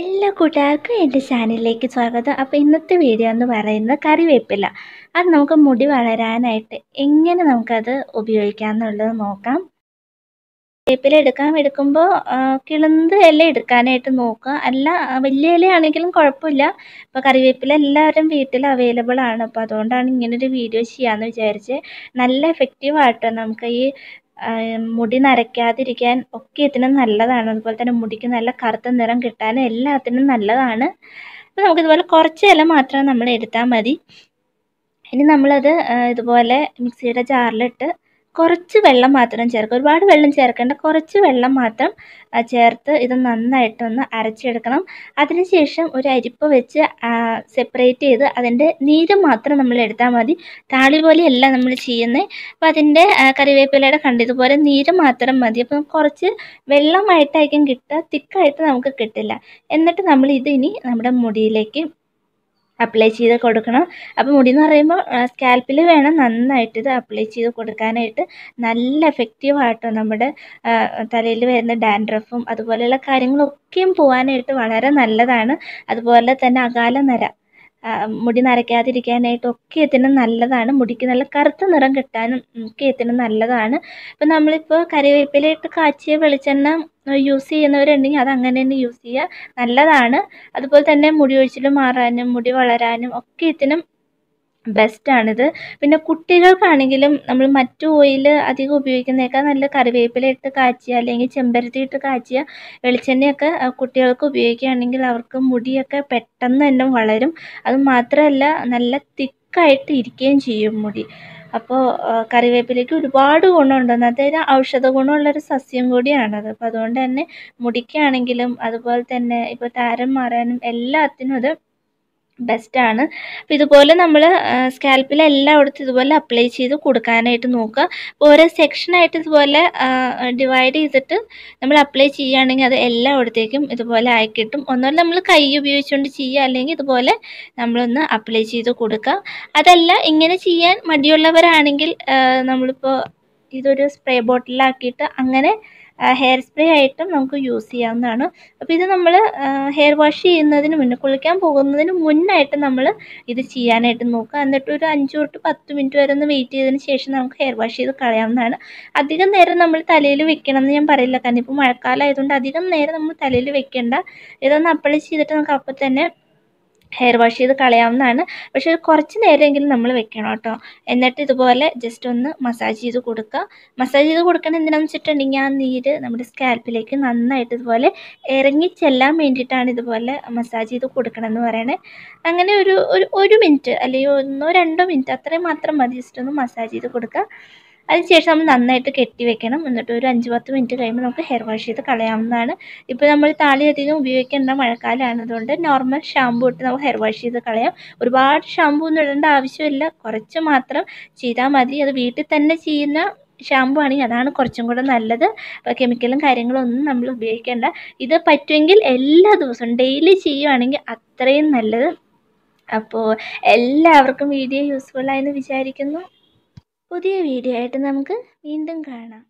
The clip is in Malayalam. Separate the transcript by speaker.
Speaker 1: എല്ലാ കൂട്ടുകാർക്കും എൻ്റെ ചാനലിലേക്ക് സ്വാഗതം അപ്പോൾ ഇന്നത്തെ വീഡിയോ എന്ന് പറയുന്നത് കറിവേപ്പില അത് നമുക്ക് മുടി വളരാനായിട്ട് എങ്ങനെ നമുക്കത് ഉപയോഗിക്കാം എന്നുള്ളത് നോക്കാം വേപ്പില എടുക്കാൻ എടുക്കുമ്പോൾ കിളുന്ത് ഇല എടുക്കാനായിട്ട് നോക്കുക അല്ല വലിയ ഇലയാണെങ്കിലും കുഴപ്പമില്ല അപ്പോൾ കറിവേപ്പില എല്ലാവരും വീട്ടിൽ അവൈലബിൾ ആണ് അപ്പോൾ അതുകൊണ്ടാണ് ഇങ്ങനൊരു വീഡിയോ ചെയ്യാമെന്ന് വിചാരിച്ച് നല്ല എഫക്റ്റീവായിട്ട് നമുക്ക് ഈ മുടി നരയ്ക്കാതിരിക്കാൻ ഒക്കെ ഇതിന് നല്ലതാണ് അതുപോലെ തന്നെ മുടിക്ക് നല്ല കറുത്ത നിറം കിട്ടാനും എല്ലാത്തിനും നല്ലതാണ് അപ്പോൾ നമുക്കിതുപോലെ കുറച്ച് ഇല മാത്രം നമ്മൾ എടുത്താൽ മതി ഇനി നമ്മളത് ഇതുപോലെ മിക്സിയുടെ ജാറിലിട്ട് കുറച്ച് വെള്ളം മാത്രം ചേർക്കുക ഒരുപാട് വെള്ളം ചേർക്കേണ്ട കുറച്ച് വെള്ളം മാത്രം ചേർത്ത് ഇത് നന്നായിട്ടൊന്ന് അരച്ചെടുക്കണം അതിനുശേഷം ഒരു അരിപ്പ് വെച്ച് സെപ്പറേറ്റ് ചെയ്ത് അതിൻ്റെ നീര് മാത്രം നമ്മൾ എടുത്താൽ മതി താളി പോലെയല്ല നമ്മൾ ചെയ്യുന്നത് അപ്പോൾ അതിൻ്റെ കറിവേപ്പിലയുടെ കണ്ടതുപോലെ നീര് മാത്രം മതി അപ്പം കുറച്ച് വെള്ളമായിട്ടായിരിക്കും കിട്ടുക തിക്കായിട്ട് നമുക്ക് കിട്ടില്ല എന്നിട്ട് നമ്മൾ ഇത് ഇനി നമ്മുടെ മുടിയിലേക്ക് അപ്ലൈ ചെയ്ത് കൊടുക്കണം അപ്പോൾ മുടി എന്ന് പറയുമ്പോൾ സ്കാൽപ്പിൽ വേണം നന്നായിട്ട് ഇത് അപ്ലൈ ചെയ്ത് കൊടുക്കാനായിട്ട് നല്ല എഫക്റ്റീവായിട്ടോ നമ്മുടെ തലയിൽ വരുന്ന ഡാൻഡ്രഫും അതുപോലെയുള്ള കാര്യങ്ങളൊക്കെയും പോകാനായിട്ട് വളരെ നല്ലതാണ് അതുപോലെ തന്നെ അകാല നര മുടി നരയ്ക്കാതിരിക്കാനായിട്ടും ഒക്കെ ഇതിന് നല്ലതാണ് മുടിക്ക് നല്ല കറുത്ത നിറം കിട്ടാനും ഒക്കെ ഇതിന് നല്ലതാണ് ഇപ്പം നമ്മളിപ്പോൾ കറിവേപ്പിലയിട്ട് കാച്ചിയ വെളിച്ചെണ്ണ യൂസ് ചെയ്യുന്നവരുണ്ടെങ്കിൽ അത് അങ്ങനെ തന്നെ യൂസ് ചെയ്യുക നല്ലതാണ് അതുപോലെ തന്നെ മുടി ഒഴിച്ചിൽ മാറാനും മുടി വളരാനും ഒക്കെ ഇതിനും ബെസ്റ്റാണിത് പിന്നെ കുട്ടികൾക്കാണെങ്കിലും നമ്മൾ മറ്റു ഓയിൽ അധികം ഉപയോഗിക്കുന്നേക്കാൾ നല്ല കറിവേപ്പില ഇട്ട് കാച്ചിയ അല്ലെങ്കിൽ ചെമ്പരത്തി ഇട്ട് കാച്ചിയ വെളിച്ചെണ്ണയൊക്കെ കുട്ടികൾക്ക് ഉപയോഗിക്കുകയാണെങ്കിൽ അവർക്ക് മുടിയൊക്കെ പെട്ടെന്ന് തന്നെ വളരും അത് മാത്രമല്ല നല്ല തിക്കായിട്ട് ഇരിക്കുകയും ചെയ്യും മുടി അപ്പോൾ കറിവേപ്പിലയ്ക്ക് ഒരുപാട് ഗുണമുണ്ടെന്ന് അതായത് ഔഷധ ഗുണമുള്ളൊരു സസ്യം കൂടിയാണത് അപ്പോൾ അതുകൊണ്ട് തന്നെ മുടിക്കാണെങ്കിലും അതുപോലെ തന്നെ ഇപ്പോൾ താരം മാറാനും എല്ലാത്തിനും അത് ബെസ്റ്റാണ് അപ്പം ഇതുപോലെ നമ്മൾ സ്കാൽപ്പിൽ എല്ലായിടത്തും ഇതുപോലെ അപ്ലൈ ചെയ്ത് കൊടുക്കാനായിട്ട് നോക്കുക അപ്പോൾ ഓരോ സെക്ഷനായിട്ട് ഇതുപോലെ ഡിവൈഡ് ചെയ്തിട്ട് നമ്മൾ അപ്ലൈ ചെയ്യുകയാണെങ്കിൽ അത് എല്ലായിടത്തേക്കും ഇതുപോലെ ആയി കിട്ടും നമ്മൾ കൈ ഉപയോഗിച്ചുകൊണ്ട് ചെയ്യുക അല്ലെങ്കിൽ ഇതുപോലെ നമ്മളൊന്ന് അപ്ലൈ ചെയ്ത് കൊടുക്കുക അതല്ല ഇങ്ങനെ ചെയ്യാൻ മടിയുള്ളവരാണെങ്കിൽ നമ്മളിപ്പോൾ ഇതൊരു സ്പ്രേ ബോട്ടിലാക്കിയിട്ട് അങ്ങനെ ഹെയർ സ്പ്രേ ആയിട്ടും നമുക്ക് യൂസ് ചെയ്യാവുന്നതാണ് അപ്പോൾ ഇത് നമ്മൾ ഹെയർ വാഷ് ചെയ്യുന്നതിന് മുന്നേ കുളിക്കാൻ പോകുന്നതിന് മുന്നായിട്ട് നമ്മൾ ഇത് ചെയ്യാനായിട്ട് നോക്കുക എന്നിട്ട് ഒരു അഞ്ച് തൊട്ട് പത്ത് മിനിറ്റ് വരെ ഒന്ന് വെയിറ്റ് ചെയ്തതിന് ശേഷം നമുക്ക് ഹെയർ വാഷ് ചെയ്ത് കളയാവുന്നതാണ് അധികം നേരം നമ്മൾ തലയിൽ വെക്കണം എന്ന് ഞാൻ പറയില്ല കാരണം ഇപ്പോൾ മഴക്കാലം ആയതുകൊണ്ട് അധികം നേരം നമ്മൾ തലയിൽ വെക്കേണ്ട ഇതൊന്ന് അപ്ലൈ ചെയ്തിട്ട് നമുക്ക് അപ്പം തന്നെ ഹെയർ വാഷ് ചെയ്ത് കളയാവുന്നതാണ് പക്ഷേ കുറച്ച് നേരമെങ്കിലും നമ്മൾ വെക്കണം കേട്ടോ എന്നിട്ട് ഇതുപോലെ ജസ്റ്റ് ഒന്ന് മസാജ് ചെയ്ത് കൊടുക്കുക മസാജ് ചെയ്ത് കൊടുക്കണം എന്തിനാന്ന് വെച്ചിട്ടുണ്ടെങ്കിൽ ആ നീര് നമ്മുടെ സ്കാൽപ്പിലേക്ക് നന്നായിട്ട് ഇതുപോലെ ഇറങ്ങി ചെല്ലാൻ വേണ്ടിയിട്ടാണ് ഇതുപോലെ മസാജ് ചെയ്ത് കൊടുക്കണം എന്ന് പറയണത് അങ്ങനെ ഒരു ഒരു മിനിറ്റ് അല്ലെങ്കിൽ ഒന്നോ രണ്ടോ മിനിറ്റ് അത്രയും മാത്രം മതി ജസ്റ്റ് ഒന്ന് മസാജ് ചെയ്ത് കൊടുക്കുക അതിനുശേഷം നമ്മൾ നന്നായിട്ട് കെട്ടി വെക്കണം എന്നിട്ട് ഒരു അഞ്ച് പത്ത് മിനിറ്റ് കഴിയുമ്പോൾ നമുക്ക് ഹെയർ വാഷ് ചെയ്ത് കളയാവുന്നതാണ് ഇപ്പോൾ നമ്മൾ താളി അധികം ഉപയോഗിക്കേണ്ട മഴക്കാലമാണ് അതുകൊണ്ട് നോർമൽ ഷാമ്പു ഇട്ട് നമുക്ക് ഹെയർ വാഷ് ചെയ്ത് കളയാം ഒരുപാട് ഷാമ്പു ഒന്നും ഇടേണ്ട ആവശ്യമില്ല കുറച്ച് മാത്രം ചെയ്താൽ മതി അത് വീട്ടിൽ തന്നെ ചെയ്യുന്ന ഷാമ്പു ആണെങ്കിൽ അതാണ് കുറച്ചും കൂടെ നല്ലത് അപ്പോൾ കെമിക്കലും കാര്യങ്ങളും ഒന്നും നമ്മൾ ഉപയോഗിക്കേണ്ട ഇത് പറ്റുമെങ്കിൽ എല്ലാ ദിവസവും ഡെയിലി ചെയ്യുവാണെങ്കിൽ അത്രയും നല്ലത് അപ്പോൾ എല്ലാവർക്കും വീഡിയോ യൂസ്ഫുള്ളായെന്ന് വിചാരിക്കുന്നു പുതിയ വീഡിയോ ആയിട്ട് നമുക്ക് വീണ്ടും കാണാം